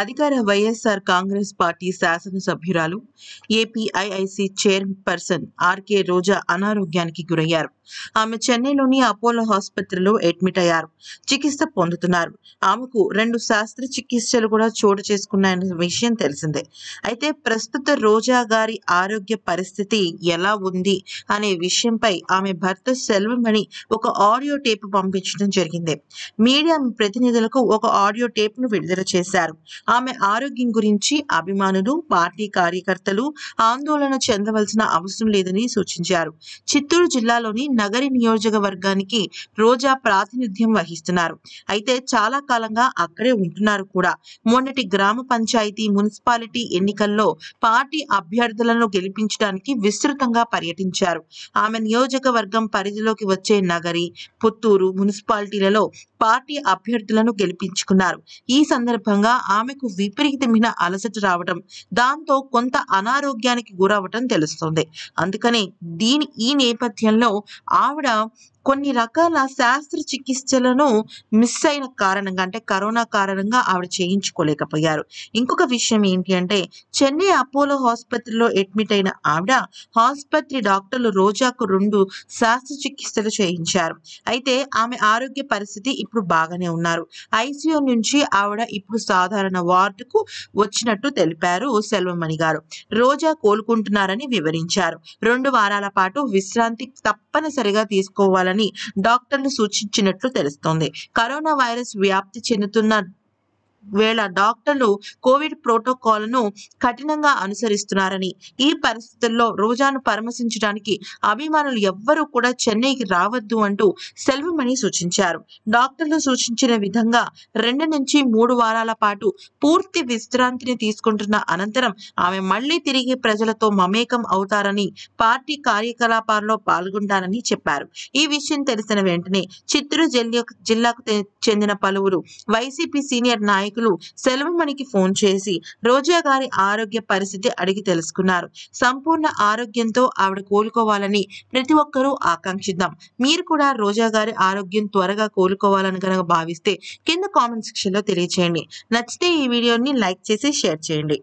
అధికార వైఎస్ఆర్ కాంగ్రెస్ పార్టీ శాసనసభ్యురాలు ఏపీఐఐసి చైర్పర్సన్ ఆర్కే రోజా అనారోగ్యానికి గురయ్యారు ఆమె చెన్నైలోని అపోలో ఆసుపత్రిలో అడ్మిట్ అయ్యారు చికిత్స పొందుతున్నారు ఆమెకు రెండు శాస్త్ర చికిత్సలు కూడా చోటు చేసుకున్నాయన్న విషయం తెలిసిందే అయితే ప్రస్తుత రోజా గారి ఆరోగ్య పరిస్థితి ఎలా ఉంది అనే విషయంపై ఆమె భర్త సెల్వమణి ఒక ఆడియో టేప్ పంపించడం జరిగింది మీడియా ప్రతినిధులకు ఒక ఆడియో టేప్ ను విడుదల చేశారు ఆమె ఆరోగ్యం గురించి అభిమానులు పార్టీ కార్యకర్తలు ఆందోళన చెందవలసిన అవసరం లేదని సూచించారు చిత్తూరు జిల్లాలోని నగరి నియోజకవర్గానికి రోజా ప్రాతినిధ్యం వహిస్తున్నారు అయితే చాలా కాలంగా అక్కడే ఉంటున్నారు కూడా మొన్నటి గ్రామ పంచాయతీ మున్సిపాలిటీ ఎన్నికల్లో పార్టీ అభ్యర్థులను గెలిపించడానికి విస్తృతంగా పర్యటించారు ఆమె నియోజకవర్గం పరిధిలోకి వచ్చే నగరి పుత్తూరు మున్సిపాలిటీలలో పార్టీ అభ్యర్థులను గెలిపించుకున్నారు ఈ సందర్భంగా ఆమె ఆమెకు విపరీతమైన అలసట రావటం దాంతో కొంత అనారోగ్యానికి గురవటం తెలుస్తుంది అందుకని దీని ఈ నేపథ్యంలో ఆవిడ కొన్ని రకాల చికిత్సలను మిస్ అయిన కారణంగా అంటే కరోనా కారణంగా ఆవిడ చేయించుకోలేకపోయారు ఇంకొక విషయం ఏంటి అంటే చెన్నై అపోలో హాస్పత్రిలో అడ్మిట్ అయిన ఆవిడ హాస్పత్రి డాక్టర్లు రోజాకు రెండు శాస్త్ర చికిత్సలు చేయించారు అయితే ఆమె ఆరోగ్య పరిస్థితి ఇప్పుడు బాగానే ఉన్నారు ఐసీయూ నుంచి ఆవిడ ఇప్పుడు సాధారణ వార్డుకు వచ్చినట్టు తెలిపారు సెల్వమణి గారు రోజా కోలుకుంటున్నారని వివరించారు రెండు వారాల పాటు విశ్రాంతి తప్పనిసరిగా తీసుకోవాలని చేయాలని డాక్టర్లు సూచించినట్లు తెలుస్తోంది కరోనా వైరస్ వ్యాప్తి చెందుతున్న వేళ డాక్టర్లు కోవిడ్ ప్రోటోకాల్ను కఠినంగా అనుసరిస్తున్నారని ఈ పరిస్థితుల్లో రోజాను పరామర్శించడానికి అభిమానులు ఎవ్వరూ కూడా చెన్నైకి రావద్దు అంటూ సెల్వమణి సూచించారు డాక్టర్లు సూచించిన విధంగా రెండు నుంచి మూడు వారాల పాటు పూర్తి విశ్రాంతిని తీసుకుంటున్న అనంతరం ఆమె మళ్లీ తిరిగి ప్రజలతో మమేకం అవుతారని పార్టీ కార్యకలాపాల్లో పాల్గొంటానని చెప్పారు ఈ విషయం తెలిసిన వెంటనే చిత్తూరు జిల్లాకు చెందిన పలువురు వైసీపీ సీనియర్ నాయకులు నాయకులు మణికి ఫోన్ చేసి రోజా గారి ఆరోగ్య పరిస్థితి అడిగి తెలుసుకున్నారు సంపూర్ణ ఆరోగ్యంతో ఆవిడ కోలుకోవాలని ప్రతి ఒక్కరూ ఆకాంక్షిద్దాం మీరు కూడా రోజా గారి ఆరోగ్యం త్వరగా కోలుకోవాలని కనుక భావిస్తే కింద కామెంట్ లో తెలియచేయండి నచ్చితే ఈ వీడియోని లైక్ చేసి షేర్ చేయండి